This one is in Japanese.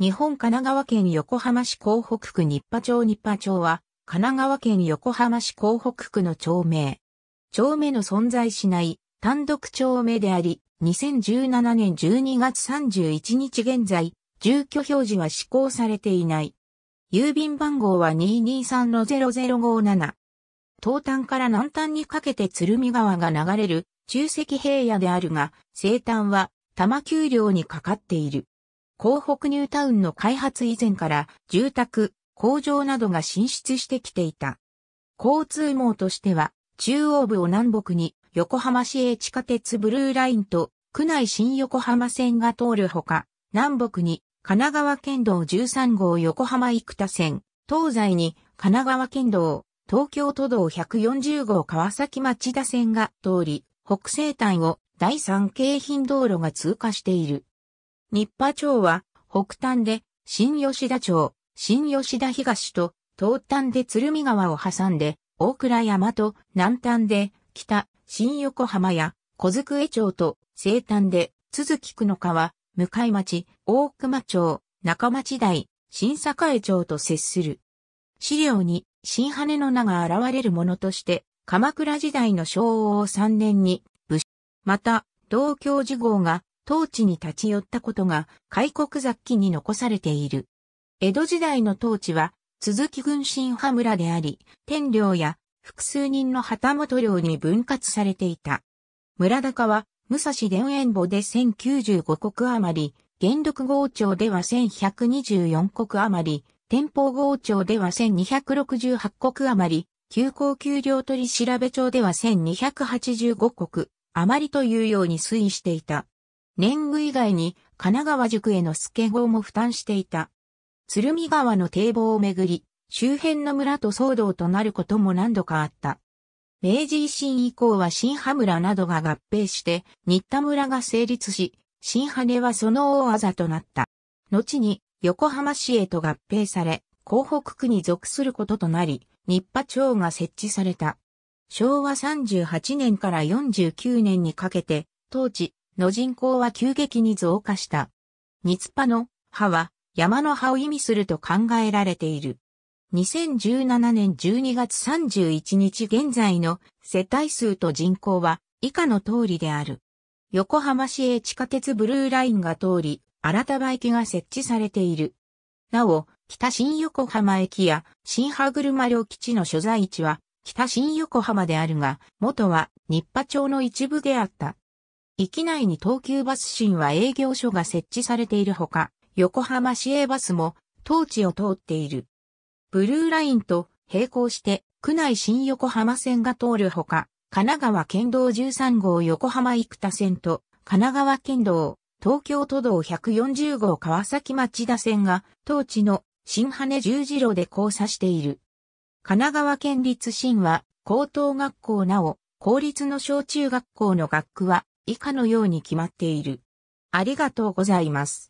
日本神奈川県横浜市港北区日波町日波町は、神奈川県横浜市港北区の町名。町名の存在しない単独町名であり、2017年12月31日現在、住居表示は施行されていない。郵便番号は223-0057。東端から南端にかけて鶴見川が流れる中石平野であるが、西端は多摩丘陵にかかっている。港北ニュータウンの開発以前から住宅、工場などが進出してきていた。交通網としては、中央部を南北に横浜市営地下鉄ブルーラインと区内新横浜線が通るほか、南北に神奈川県道13号横浜生田線、東西に神奈川県道、東京都道140号川崎町田線が通り、北西端を第三京浜道路が通過している。日波町は北端で新吉田町、新吉田東と東端で鶴見川を挟んで大倉山と南端で北、新横浜や小机町と西端で続き区の川、向町、大熊町、中町台、新栄町と接する。資料に新羽の名が現れるものとして、鎌倉時代の昭を3年に、武士、また、東京事号が当地に立ち寄ったことが、開国雑記に残されている。江戸時代の当地は、鈴木軍神派村であり、天領や複数人の旗本領に分割されていた。村高は、武蔵田園墓で1095国余り、元禄豪町では1124国余り、天保豪町では1268国余り、旧高給領取調べ町では1285国余りというように推移していた。年貢以外に神奈川塾への助合も負担していた。鶴見川の堤防をめぐり、周辺の村と騒動となることも何度かあった。明治維新以降は新羽村などが合併して、新田村が成立し、新羽はその大技となった。後に横浜市へと合併され、広北区に属することとなり、日波町が設置された。昭和38年から49年にかけて、当時、の人口は急激に増加した。ニツパの葉は山の葉を意味すると考えられている。2017年12月31日現在の世帯数と人口は以下の通りである。横浜市営地下鉄ブルーラインが通り、新たば駅が設置されている。なお、北新横浜駅や新歯車両基地の所在地は北新横浜であるが、元は日波町の一部であった。域内に東急バスンは営業所が設置されているほか、横浜市営バスも当地を通っている。ブルーラインと並行して区内新横浜線が通るほか、神奈川県道13号横浜生田線と神奈川県道東京都道140号川崎町田線が当地の新羽十字路で交差している。神奈川県立新は高等学校なお、公立の小中学校の学区は以下のように決まっている。ありがとうございます。